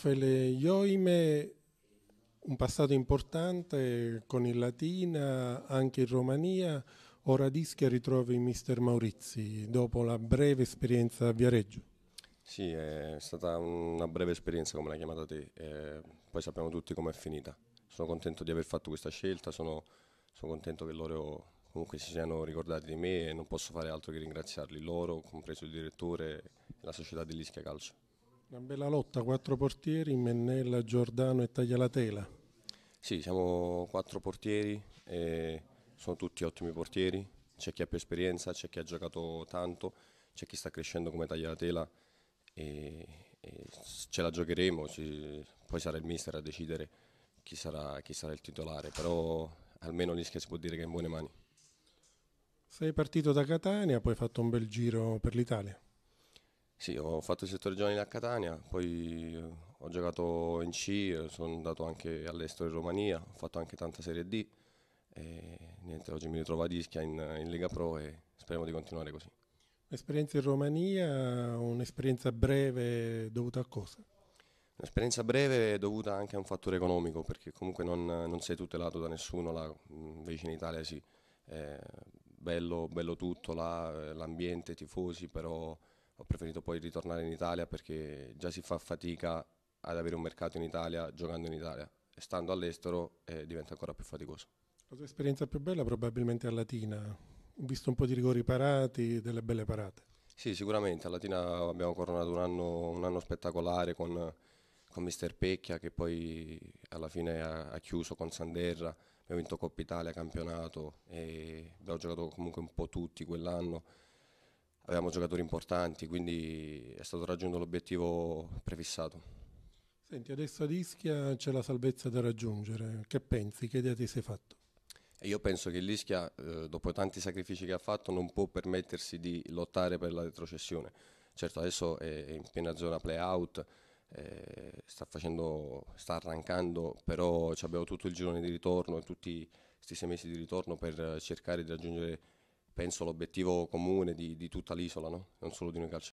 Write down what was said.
Raffaele Ioime, un passato importante con il Latina, anche in Romania, ora Dischia ritrova il mister Maurizi dopo la breve esperienza a Viareggio. Sì, è stata una breve esperienza come l'hai chiamata te, eh, poi sappiamo tutti com'è finita. Sono contento di aver fatto questa scelta, sono, sono, contento che loro comunque si siano ricordati di me e non posso fare altro che ringraziarli, loro, compreso il direttore e la società dell'Ischia Calcio. Una bella lotta, quattro portieri, Mennella, Giordano e Taglialatela. Sì, siamo quattro portieri, sono tutti ottimi portieri, c'è chi ha più esperienza, c'è chi ha giocato tanto, c'è chi sta crescendo come Taglialatela e, e ce la giocheremo, ci, poi sarà il mister a decidere chi sarà, chi sarà il titolare, però almeno l'Ischia si può dire che è in buone mani. Sei partito da Catania, poi hai fatto un bel giro per l'Italia. Sì, ho fatto il settore giovanile a Catania, poi eh, ho giocato in C, sono andato anche all'estero in Romania, ho fatto anche tanta Serie D e niente, oggi mi ritrovo a Ischia in, in Lega Pro e speriamo di continuare così. Un'esperienza in Romania, un'esperienza breve dovuta a cosa? Un'esperienza breve è dovuta anche a un fattore economico, perché comunque non, non sei tutelato da nessuno, là, invece in Italia sì, è eh, bello, bello tutto, eh, l'ambiente, i tifosi, però ho preferito poi ritornare in Italia perché già si fa fatica ad avere un mercato in Italia giocando in Italia e stando all'estero eh, diventa ancora più faticoso. La tua esperienza più bella probabilmente a Latina, visto un po' di rigori parati, delle belle parate. Sì, sicuramente, a Latina abbiamo coronato un anno, un anno spettacolare con, con Mister Pecchia che poi alla fine ha, ha chiuso con Sanderra, abbiamo vinto Coppa Italia, campionato e abbiamo giocato comunque un po' tutti quell'anno avevamo giocatori importanti, quindi è stato raggiunto l'obiettivo prefissato. Senti, adesso ad Ischia c'è la salvezza da raggiungere, che pensi, che idea ti sei fatto? Io penso che l'Ischia, eh, dopo tanti sacrifici che ha fatto, non può permettersi di lottare per la retrocessione. Certo, adesso è in piena zona play-out, eh, sta, facendo, sta arrancando, però abbiamo tutto il girone di ritorno e tutti questi sei mesi di ritorno per cercare di raggiungere penso l'obiettivo comune di, di tutta l'isola, no? non solo di noi calciatori.